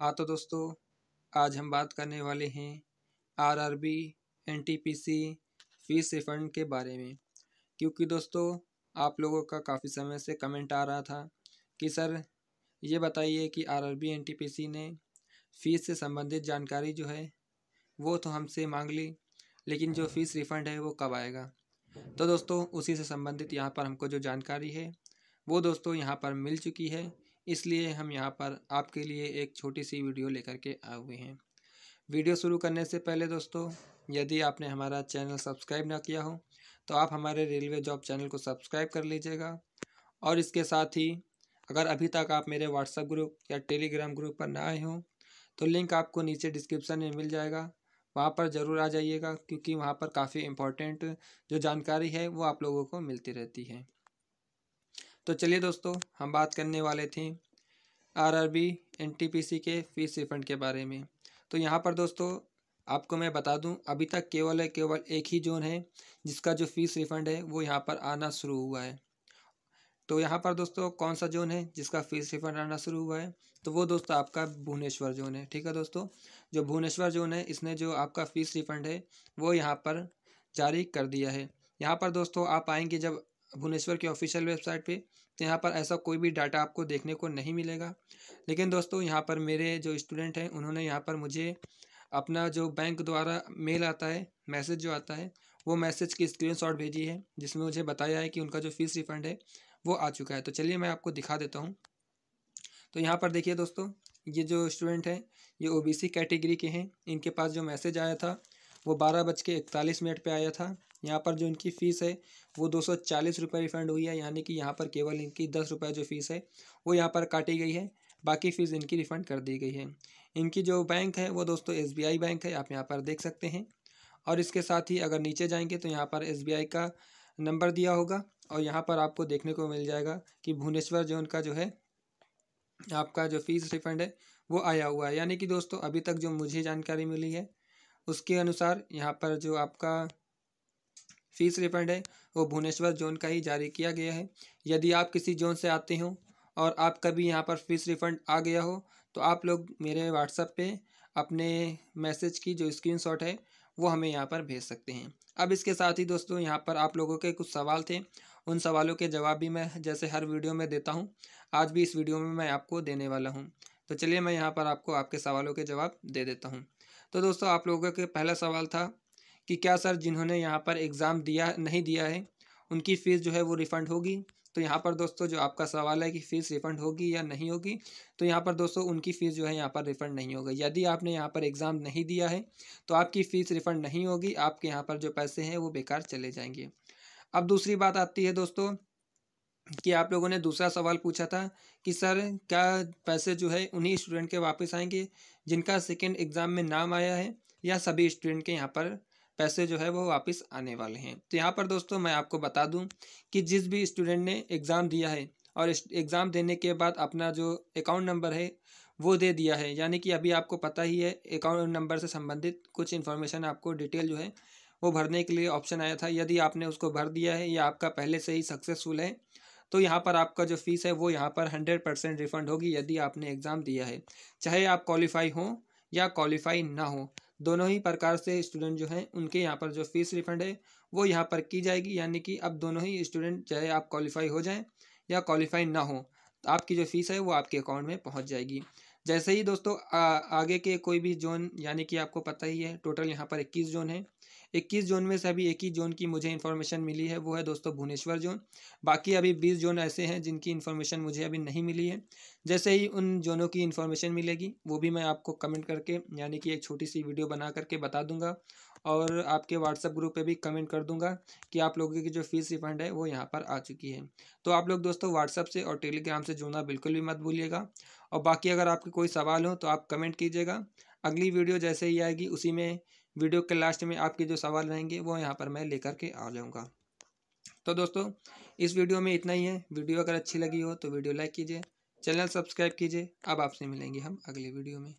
हाँ तो दोस्तों आज हम बात करने वाले हैं आरआरबी एनटीपीसी फीस रिफंड के बारे में क्योंकि दोस्तों आप लोगों का काफ़ी समय से कमेंट आ रहा था कि सर ये बताइए कि आरआरबी एनटीपीसी ने फ़ीस से संबंधित जानकारी जो है वो तो हमसे मांग ली लेकिन जो फ़ीस रिफ़ंड है वो कब आएगा तो दोस्तों उसी से संबंधित यहाँ पर हमको जो जानकारी है वो दोस्तों यहाँ पर मिल चुकी है इसलिए हम यहाँ पर आपके लिए एक छोटी सी वीडियो लेकर के आए हुए हैं वीडियो शुरू करने से पहले दोस्तों यदि आपने हमारा चैनल सब्सक्राइब ना किया हो तो आप हमारे रेलवे जॉब चैनल को सब्सक्राइब कर लीजिएगा और इसके साथ ही अगर अभी तक आप मेरे व्हाट्सएप ग्रुप या टेलीग्राम ग्रुप पर ना आए हों तो लिंक आपको नीचे डिस्क्रिप्शन में मिल जाएगा वहाँ पर ज़रूर आ जाइएगा क्योंकि वहाँ पर काफ़ी इम्पोर्टेंट जो जानकारी है वो आप लोगों को मिलती रहती है तो चलिए दोस्तों हम बात करने वाले थे आरआरबी एनटीपीसी के फीस रिफंड के बारे में तो यहाँ पर दोस्तों आपको मैं बता दूँ अभी तक केवल केवल एक ही जोन है जिसका जो फीस रिफंड है वो यहाँ पर आना शुरू हुआ है तो यहाँ पर दोस्तों कौन सा जोन है जिसका फीस रिफंड आना शुरू हुआ है तो वो दोस्तों आपका भुवनेश्वर जोन है ठीक है दोस्तों जो भुवनेश्वर जोन है इसने जो आपका फीस रिफंड है वो यहाँ पर जारी कर दिया है यहाँ पर दोस्तों आप आएंगे जब भुवनेश्वर की ऑफिशियल वेबसाइट पे तो यहाँ पर ऐसा कोई भी डाटा आपको देखने को नहीं मिलेगा लेकिन दोस्तों यहाँ पर मेरे जो स्टूडेंट हैं उन्होंने यहाँ पर मुझे अपना जो बैंक द्वारा मेल आता है मैसेज जो आता है वो मैसेज की स्क्रीनशॉट भेजी है जिसमें मुझे बताया है कि उनका जो फ़ीस रिफंड है वो आ चुका है तो चलिए मैं आपको दिखा देता हूँ तो यहाँ पर देखिए दोस्तों ये जो स्टूडेंट हैं ये ओबीसी कैटेगरी के हैं इनके पास जो मैसेज आया था वो बारह बज के इकतालीस मिनट पर आया था यहाँ पर जो इनकी फ़ीस है वो दो सौ चालीस रुपये रिफंड हुई है यानी कि यहाँ पर केवल इनकी दस रुपये जो फ़ीस है वो यहाँ पर काटी गई है बाकी फ़ीस इनकी रिफ़ंड कर दी गई है इनकी जो बैंक है वो दोस्तों एस बैंक है आप यहाँ पर देख सकते हैं और इसके साथ ही अगर नीचे जाएंगे तो यहाँ पर एस का नंबर दिया होगा और यहाँ पर आपको देखने को मिल जाएगा कि भुवनेश्वर जो उनका जो है आपका जो फ़ीस रिफ़ंड है वो आया हुआ है यानी कि दोस्तों अभी तक जो मुझे जानकारी मिली है उसके अनुसार यहाँ पर जो आपका फीस रिफंड है वो भुवनेश्वर जोन का ही जारी किया गया है यदि आप किसी जोन से आते हो और आपका भी यहाँ पर फीस रिफंड आ गया हो तो आप लोग मेरे व्हाट्सएप पे अपने मैसेज की जो स्क्रीनशॉट है वो हमें यहाँ पर भेज सकते हैं अब इसके साथ ही दोस्तों यहाँ पर आप लोगों के कुछ सवाल थे उन सवालों के जवाब भी मैं जैसे हर वीडियो में देता हूँ आज भी इस वीडियो में मैं आपको देने वाला हूँ तो चलिए मैं यहाँ पर आपको आपके सवालों के जवाब दे देता हूँ तो दोस्तों आप लोगों के पहला सवाल था कि क्या सर जिन्होंने यहाँ पर एग्ज़ाम दिया नहीं दिया है उनकी फ़ीस जो है वो रिफ़ंड होगी तो यहाँ पर दोस्तों जो आपका सवाल है कि फ़ीस रिफ़ंड होगी या नहीं होगी तो यहाँ पर दोस्तों उनकी फ़ीस जो है यहाँ पर रिफ़ंड नहीं होगी यदि आपने यहाँ पर एग्ज़ाम नहीं दिया है तो आपकी फ़ीस रिफ़ंड नहीं होगी आपके यहाँ पर जो पैसे हैं वो बेकार चले जाएंगे अब दूसरी बात आती है दोस्तों कि आप लोगों ने दूसरा सवाल पूछा था कि सर क्या पैसे जो है उन्हीं स्टूडेंट के वापस आएंगे जिनका सेकेंड एग्ज़ाम में नाम आया है या सभी स्टूडेंट के यहाँ पर पैसे जो है वो वापस आने वाले हैं तो यहाँ पर दोस्तों मैं आपको बता दूँ कि जिस भी स्टूडेंट ने एग्ज़ाम दिया है और एग्ज़ाम देने के बाद अपना जो अकाउंट नंबर है वो दे दिया है यानी कि अभी आपको पता ही है अकाउंट नंबर से संबंधित कुछ इन्फॉर्मेशन आपको डिटेल जो है वो भरने के लिए ऑप्शन आया था यदि आपने उसको भर दिया है या आपका पहले से ही सक्सेसफुल है तो यहाँ पर आपका जो फीस है वो यहाँ पर हंड्रेड परसेंट रिफंड होगी यदि आपने एग्ज़ाम दिया है चाहे आप क्वालिफाई हों या क्वालिफाई ना हो दोनों ही प्रकार से स्टूडेंट जो हैं उनके यहाँ पर जो फीस रिफंड है वो यहाँ पर की जाएगी यानी कि अब दोनों ही स्टूडेंट चाहे आप क्वालिफाई हो जाएँ या क्वालिफाई ना हो तो आपकी जो फीस है वो आपके अकाउंट में पहुँच जाएगी जैसे ही दोस्तों आ, आगे के कोई भी जोन यानी कि आपको पता ही है टोटल यहाँ पर इक्कीस जोन है इक्कीस जोन में से अभी एक ही जोन की मुझे इन्फॉर्मेशन मिली है वो है दोस्तों भुवनेश्वर जोन बाकी अभी बीस जोन ऐसे हैं जिनकी इन्फॉर्मेशन मुझे अभी नहीं मिली है जैसे ही उन जोनों की इन्फॉर्मेशन मिलेगी वो भी मैं आपको कमेंट करके यानी कि एक छोटी सी वीडियो बना करके बता दूंगा और आपके व्हाट्सएप ग्रुप पे भी कमेंट कर दूंगा कि आप लोगों की जो फीस रिफंड है वो यहाँ पर आ चुकी है तो आप लोग दोस्तों व्हाट्सएप से और टेलीग्राम से जुड़ना बिल्कुल भी मत भूलिएगा और बाकी अगर आपके कोई सवाल हो तो आप कमेंट कीजिएगा अगली वीडियो जैसे ही आएगी उसी में वीडियो के लास्ट में आपके जो सवाल रहेंगे वो यहाँ पर मैं लेकर के आ जाऊँगा तो दोस्तों इस वीडियो में इतना ही है वीडियो अगर अच्छी लगी हो तो वीडियो लाइक कीजिए चैनल सब्सक्राइब कीजिए अब आपसे मिलेंगे हम अगले वीडियो में